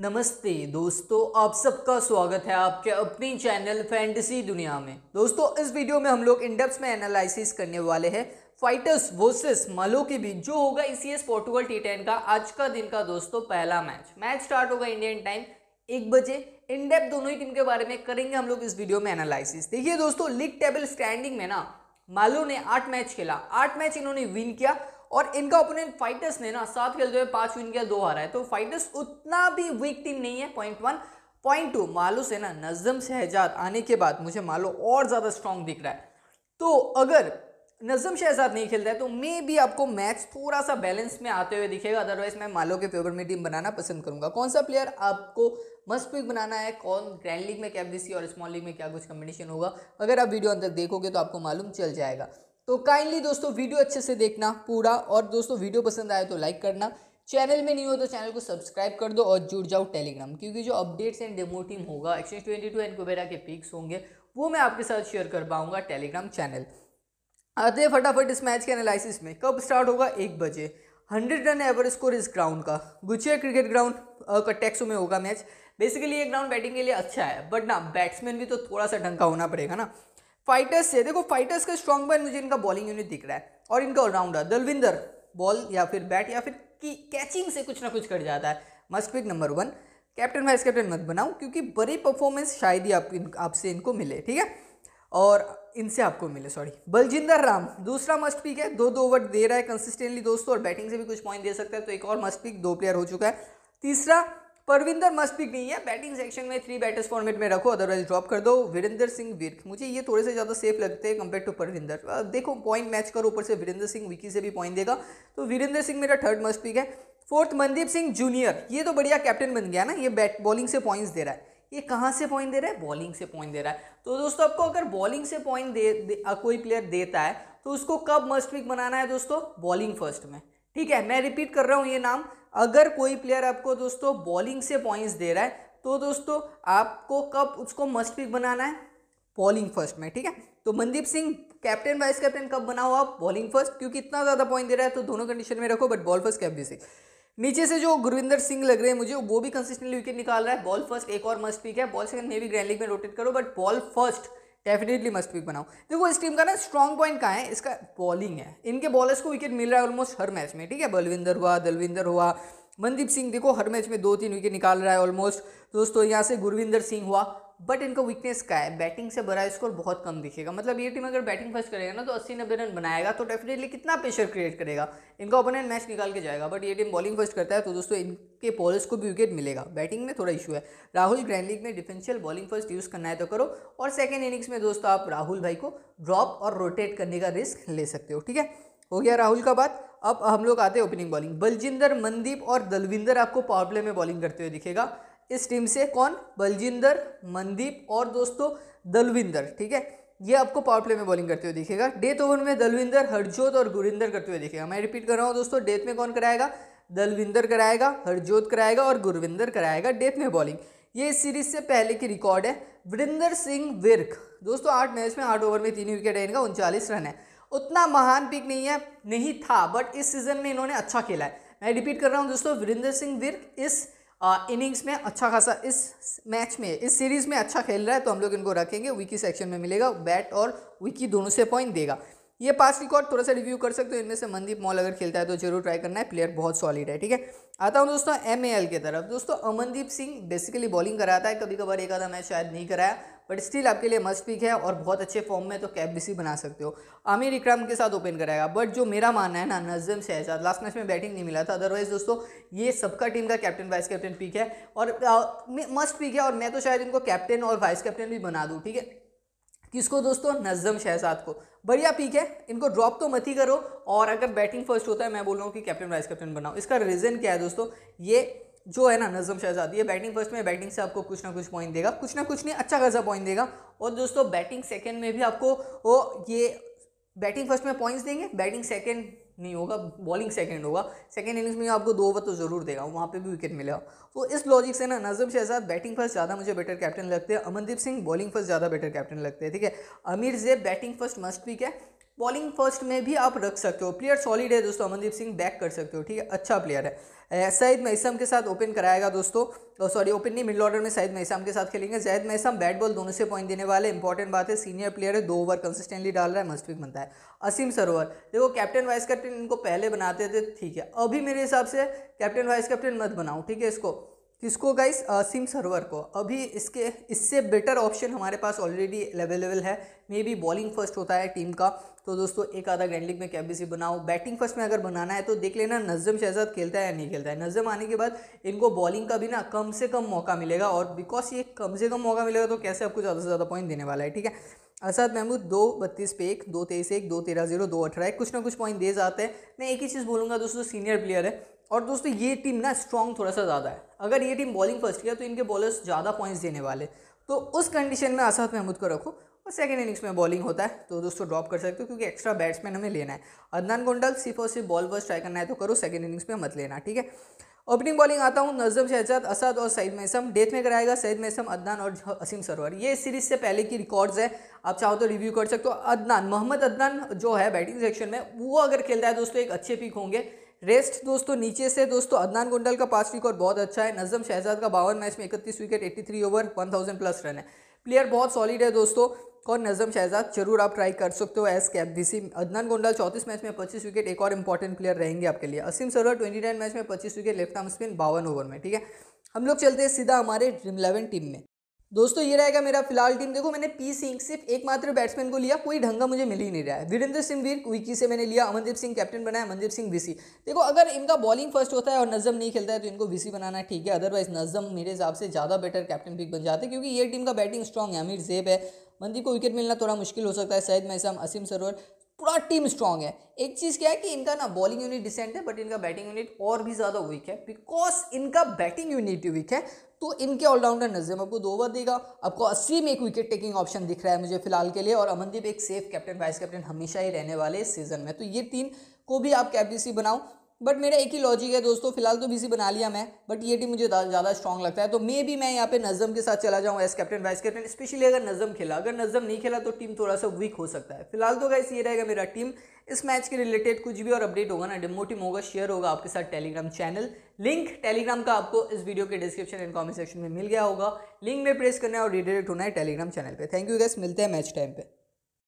नमस्ते दोस्तों आप सबका स्वागत है आपके अपनी चैनल फैंटेसी दुनिया में दोस्तों इस वीडियो में हम लोग इंडेप्स में एनालिसिस करने वाले हैं फाइटर्स वर्सेस मलो के बीच जो होगा इसी एस पोर्टुगल टी टेन का आज का दिन का दोस्तों पहला मैच मैच स्टार्ट होगा इंडियन टाइम एक बजे इनडेप दोनों ही टीम के बारे में करेंगे हम लोग इस वीडियो में एनालिसिस देखिए दोस्तों लीग टेबल स्टैंडिंग में ना मालो ने आठ मैच खेला आठ मैच इन्होंने विन किया और इनका ओपोनेंट फाइटर्स ने ना सात खेलते हुए पांच विन किया दो हारा है तो फाइटर्स उतना भी वीक टीम नहीं है पॉइंट वन पॉइंट टू मालूस से ना नजम शहजाद आने के बाद मुझे मालो और ज़्यादा स्ट्रांग दिख रहा है तो अगर नजम शहजाद नहीं खेलता है तो मे भी आपको मैच थोड़ा सा बैलेंस में आते हुए दिखेगा अदरवाइज मैं मालो के फेवर में टीम बनाना पसंद करूंगा कौन सा प्लेयर आपको मस्ट पिक बनाना है कौन ग्रैंड लीग में कैप और स्मॉल लीग में क्या कुछ कम्बिनेशन होगा अगर आप वीडियो अंदर देखोगे तो आपको मालूम चल जाएगा तो काइंडली दोस्तों वीडियो अच्छे से देखना पूरा और दोस्तों वीडियो पसंद आए तो लाइक करना चैनल में नहीं हो तो चैनल को सब्सक्राइब कर दो और जुड़ जाओ टेलीग्राम क्योंकि जो अपडेट्स एंड डेमो टीम होगा exchange twenty two and Kubera के पिक्स होंगे वो मैं आपके साथ शेयर कर पाऊंगा टेलीग्राम चैनल आते हैं फटाफट इस मैच के एनालिसिस में कब स्टार्ट होगा एक बजे हंड्रेड रन एवर स्कोर इस ग्राउंड का गुचिया क्रिकेट ग्राउंड कटेक्सो में होगा मैच बेसिकली ये ग्राउंड बैटिंग के लिए अच्छा है बट ना बैट्समैन भी तो थोड़ा सा ढंग का होना पड़ेगा ना फाइटर्स से देखो फाइटर्स का स्ट्रॉन्ग पॉइंट मुझे इनका बॉलिंग यूनिट दिख रहा है और इनका ऑलराउंडर दलविंदर बॉल या फिर बैट या फिर की कैचिंग से कुछ ना कुछ कर जाता है must pick number one captain vice captain मत बनाऊ क्योंकि बड़ी परफॉर्मेंस शायद ही आप आपसे इनको मिले ठीक है और इनसे आपको मिले सॉरी बलजिंदर राम दूसरा मस्ट पिक है दो दो ओवर दे रहा है कंसिस्टेंटली दोस्तों और बैटिंग से भी कुछ पॉइंट दे सकता है तो एक और मस्ट पिक दो प्लेयर हो चुका है तीसरा परविंदर मस्त पिक नहीं है बैटिंग सेक्शन में थ्री बैटर्स फॉर्मेट में रखो अदरवाइज ड्रॉप कर दो वीरेंद्र सिंह विर्क मुझे ये थोड़े से ज़्यादा सेफ लगते हैं कंपेयर टू परविंदर देखो पॉइंट मैच करो ऊपर से वीरेंद्र सिंह विकी से भी पॉइंट देगा तो वीरेंद्र सिंह मेरा थर्ड मस्ट पिक है फोर्थ मनदीप सिंह जूनियर ये तो बढ़िया कैप्टन बन गया ना ये बैट बॉलिंग से पॉइंट्स दे रहा है ये कहाँ से पॉइंट दे रहा है बॉलिंग से पॉइंट दे रहा है तो दोस्तों आपको अगर बॉलिंग से पॉइंट दे, दे कोई प्लेयर देता है तो उसको कब मस्ट पिक बनाना है दोस्तों बॉलिंग फर्स्ट में ठीक है मैं रिपीट कर रहा हूँ ये नाम अगर कोई प्लेयर आपको दोस्तों बॉलिंग से पॉइंट्स दे रहा है तो दोस्तों आपको कब उसको मस्ट पिक बनाना है बॉलिंग फर्स्ट में ठीक है तो Mandeep Singh captain vice captain कब बनाओ आप बॉलिंग फर्स्ट क्योंकि इतना ज़्यादा पॉइंट दे रहा है तो दोनों कंडीशन में रखो but ball first captain Singh नीचे से जो गुरविंदर सिंह लग रहे हैं मुझे वो भी कंसिस्टेंटली विकेट निकाल रहा है बॉल फर्स्ट एक और मस्ट पिक है बॉल सेकंड मे भी ग्रैंड लीग में रोटेट करो but ball first definitely must pick बनाओ देखो इस टीम का ना स्ट्रॉन्ग पॉइंट कहाँ है इसका बॉलिंग है इनके बॉलर्स को विकेट मिल रहा है ऑलमोस्ट हर मैच में ठीक है बलविंदर हुआ दलविंदर हुआ मनदीप सिंह देखो हर मैच में दो तीन विकेट निकाल रहा है ऑलमोस्ट दोस्तों यहाँ से गुरविंदर सिंह हुआ बट इनका वीकनेस क्या है बैटिंग से भरा स्कोर बहुत कम दिखेगा मतलब ये टीम अगर बैटिंग फर्स्ट करेगा ना तो अस्सी नब्बे रन बनाएगा तो डेफिनेटली कितना प्रेशर क्रिएट करेगा इनका ओपोनेंट मैच निकाल के जाएगा बट ये टीम बॉलिंग फर्स्ट करता है तो दोस्तों इनके बॉलर्स को भी विकेट मिलेगा बैटिंग में थोड़ा इशू है राहुल ग्रैंड लीग में डिफेंशियल बॉलिंग फर्स्ट यूज़ करना है तो करो और सेकेंड इनिंग्स में दोस्तों आप राहुल भाई को ड्रॉप और रोटेट करने का रिस्क ले सकते हो ठीक है हो गया राहुल का बात अब हम लोग आते हैं ओपनिंग बॉलिंग बलजिंदर मनदीप और दलविंदर आपको पावर प्ले में बॉलिंग करते हुए दिखेगा इस टीम से कौन बलजिंदर मनदीप और दोस्तों दलविंदर ठीक है ये आपको पावर प्ले में बॉलिंग करते हुए दिखेगा डेथ ओवर में दलविंदर हरजोत और गुरिंदर करते हुए दिखेगा मैं रिपीट कर रहा हूँ दोस्तों डेथ में कौन कराएगा दलविंदर कराएगा हरजोत कराएगा और गुरविंदर कराएगा डेथ में बॉलिंग ये इस सीरीज से पहले की रिकॉर्ड है वरिंदर सिंह विर्क दोस्तों आठ मैच में आठ ओवर में तीन विकेट है इनका उनचालीस रन है उतना महान पिक नहीं है नहीं था बट इस सीजन में इन्होंने अच्छा खेला है मैं रिपीट कर रहा हूँ दोस्तों वरिंदर सिंह विर्क इस इनिंग्स में अच्छा खासा इस मैच में इस सीरीज़ में अच्छा खेल रहा है तो हम लोग इनको रखेंगे विकी सेक्शन में मिलेगा बैट और विकी दोनों से पॉइंट देगा ये पास रिकॉर्ड थोड़ा सा रिव्यू कर सकते हो इनमें से मनदीप मॉल अगर खेलता है तो जरूर ट्राई करना है प्लेयर बहुत सॉलिड है ठीक है आता हूँ दोस्तों एम की तरफ दोस्तों अमनदीप सिंह बेसिकली बॉलिंग कराता है कभी कभार एक आधा मैच शायद नहीं कराया बट स्टिल आपके लिए मस्ट पिक है और बहुत अच्छे फॉर्म में तो कैप भी सी बना सकते हो आमिर इक्राम के साथ ओपन कराएगा बट जो मेरा मानना है ना नजम शहजाद लास्ट मैच में बैटिंग नहीं मिला था अदरवाइज दोस्तों ये सबका टीम का कैप्टन वाइस कैप्टन पिक है और मस्ट पिक है और मैं तो शायद इनको कैप्टन और वाइस कैप्टन भी बना दूँ ठीक है किसको दोस्तों नजम शहजाद को बढ़िया पीक है इनको ड्रॉप तो मत ही करो और अगर बैटिंग फर्स्ट होता है मैं बोल रहा हूँ कि कैप्टन वाइस कैप्टन बनाओ इसका रीज़न क्या है दोस्तों ये जो है ना नजम शहजाद ये बैटिंग फर्स्ट में बैटिंग से आपको कुछ ना कुछ पॉइंट देगा कुछ ना कुछ नहीं अच्छा खासा पॉइंट देगा और दोस्तों बैटिंग सेकेंड में भी आपको वो ये बैटिंग फर्स्ट में पॉइंट्स देंगे बैटिंग सेकेंड नहीं होगा बॉलिंग सेकंड होगा सेकंड इनिंग्स में आपको दो ओवर तो ज़रूर देगा वहाँ पे भी विकेट मिलेगा तो इस लॉजिक से ना नजम शहजाद बैटिंग फर्स्ट ज़्यादा मुझे बेटर कैप्टन लगते हैं अमनदीप सिंह बॉलिंग फर्स्ट ज़्यादा बेटर कैप्टन लगते हैं ठीक है Amir Jeb batting first must pick है बॉलिंग फर्स्ट में भी आप रख सकते हो प्लेयर सॉलिड है दोस्तों अमनदीप सिंह बैक कर सकते हो ठीक है अच्छा प्लेयर है शायद मैसम के साथ ओपन कराएगा दोस्तों सॉरी oh, ओपन नहीं मिडल ऑर्डर में सैद मैसम के साथ खेलेंगे जैद मैसम बैट बॉल दोनों से पॉइंट देने वाले इंपॉर्टेंट बात है सीनियर प्लेयर है दो ओवर कंसिस्टेंटली डाल रहा है मस्ट पिक बनता है असीम सरोवर देखो कैप्टन वाइस कैप्टन इनको पहले बनाते थे ठीक है अभी मेरे हिसाब से कैप्टन वाइस कैप्टन मत बनाऊँ ठीक है इसको किसको गाइस सिम सर्वर को अभी इसके इससे बेटर ऑप्शन हमारे पास ऑलरेडी अवेलेबल है मे बी बॉलिंग फर्स्ट होता है टीम का तो दोस्तों एक आधा ग्रैंड लीग में कैबीसी बनाओ बैटिंग फर्स्ट में अगर बनाना है तो देख लेना नज़म शहजाद खेलता है या नहीं खेलता है नज़म आने के बाद इनको बॉलिंग का भी ना कम से कम मौका मिलेगा और बिकॉज ये कम से कम मौका मिलेगा तो कैसे आपको ज़्यादा से ज़्यादा पॉइंट देने वाला है ठीक है असद महमूद दो बत्तीस पे एक दो तेईस एक दो तेरह जीरो दो अठारह एक कुछ ना कुछ पॉइंट दे जाते हैं मैं एक ही चीज़ बोलूँगा दोस्तों सीनियर प्लेयर है और दोस्तों ये टीम ना स्ट्रॉन्ग थोड़ा सा ज़्यादा है अगर ये टीम बॉलिंग फर्स्ट किया तो इनके बॉलर्स ज़्यादा पॉइंट्स देने वाले तो उस कंडीशन में असद महमूद को रखो और सेकेंड इनिंग्स में बॉलिंग होता है तो दोस्तों ड्रॉप कर सकते हो क्योंकि एक्स्ट्रा बैट्समैन हमें लेना है अदनान गोंडल सिर्फ और सिर्फ बॉल बस ट्राई करना है तो करो सेकेंड इनिंग्स में मत लेना ठीक है ओपनिंग बॉलिंग आता हूँ नजम शहजाद असद और सईद मैसम डेथ में कराएगा सईद मैसम अदनान और असीम सरवर ये सीरीज से पहले की रिकॉर्ड्स है आप चाहो तो रिव्यू कर सकते हो अदनान मोहम्मद अदनान जो है बैटिंग सेक्शन में वो अगर खेलता है दोस्तों एक अच्छे पिक होंगे रेस्ट दोस्तों नीचे से दोस्तों अदनान गुंडल का पास रिकॉर्ड बहुत अच्छा है नजम शहजाद का बावन मैच में इकतीस wicket eighty over one plus run है प्लेयर बहुत सॉलिड है दोस्तों और नजम शहजाद जरूर आप ट्राई कर सकते हो एज कैप दिसी अदनान गोंडल चौतीस मैच में पच्चीस विकेट एक और इंपॉर्टेंट प्लेयर रहेंगे आपके लिए Asim Sarwar twenty nine match में पच्चीस विकेट लेफ्ट आर्म स्पिन बावन ओवर में ठीक है हम लोग चलते हैं सीधा हमारे ड्रीम इलेवन टीम में दोस्तों ये रहेगा मेरा फिलहाल टीम देखो मैंने पी सिंह सिर्फ एकमात्र बैट्समैन को लिया कोई ढंगा मुझे मिल ही नहीं रहा है वीरेंद्र सिंह वीर विकी से मैंने लिया अमनदीप सिंह कैप्टन बनाया मनदीप सिंह वीसी देखो अगर इनका बॉलिंग फर्स्ट होता है और नजम नहीं खेलता है तो इनको वीसी बनाना ठीक है अदरवाइज नजम मेरे हिसाब से ज़्यादा बेटर कैप्टन पिक बन जाते क्योंकि ये टीम का बैटिंग स्ट्रॉग है आमिर जेब है मनदीप को विकेट मिलना थोड़ा मुश्किल हो सकता है सैद मैसम असीम सरोवर पूरा टीम स्ट्रांग है एक चीज़ क्या है कि इनका ना बॉलिंग यूनिट डिसेंट है बट इनका बैटिंग यूनिट और भी ज़्यादा वीक है बिकॉज इनका बैटिंग यूनिट वीक है तो इनके ऑलराउंडर नज़म आपको दो ओवर देगा आपको अस्सी में एक विकेट टेकिंग ऑप्शन दिख रहा है मुझे फिलहाल के लिए और अमनदीप एक सेफ कैप्टन वाइस कैप्टन हमेशा ही रहने वाले सीज़न में तो ये तीन को भी आप कैप्टनसी बनाओ बट मेरा एक ही लॉजिक है दोस्तों फिलहाल तो बीसी बना लिया मैं बट ये टीम मुझे ज़्यादा स्ट्रॉग लगता है तो मे भी मैं यहाँ पे नज़म के साथ चला जाऊँ as captain vice captain specially अगर नज़म खेला अगर नज़म नहीं खेला तो टीम थोड़ा सा वीक हो सकता है फिलहाल तो गैस ये रहेगा मेरा टीम इस मैच के रिलेटेड कुछ भी और अपडेट होगा ना डेमो टीम होगा शेयर होगा आपके साथ टेलीग्राम चैनल लिंक टेलीग्राम का आपको इस वीडियो के डिस्क्रिप्शन एंड कॉमेंट सेक्शन में मिल गया होगा लिंक में प्रेस करना है और रिडायरेक्ट होना है टेलीग्राम चैनल पर थैंक यू गैस मिलते हैं मैच टाइम पर